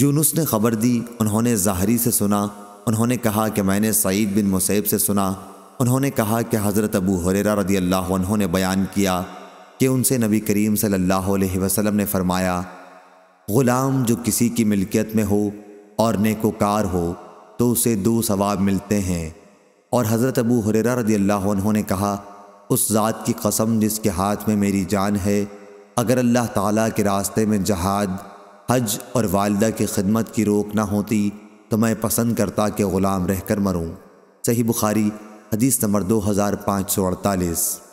यूनुस ने खबर दी उन्होंने ज़ाहरी से सुना उन्होंने कहा कि मैंने सईद बिन मुसैब से सुना उन्होंने कहा कि हज़रत अबू हुरेरा रदी अल्लाह ने बयान किया कि उनसे नबी करीम सल्लल्लाहु अलैहि वसल्लम ने फरमाया ग़ुलाम जो किसी की मिल्कियत में हो और नेकोकार हो तो उसे दो सवाब मिलते हैं और हज़रत अबू हुरेरा रदी अल्लाह ने कहा उस ज़ात की कसम जिसके हाथ में मेरी जान है अगर अल्लाह ताला के रास्ते में जहाद हज और वालदा की खिदमत की रोक ना होती तो मैं पसंद करता कि ग़ुलाम रहकर मरूं सही बुखारी हदीस नंबर दो हज़ार पाँच सौ अड़तालीस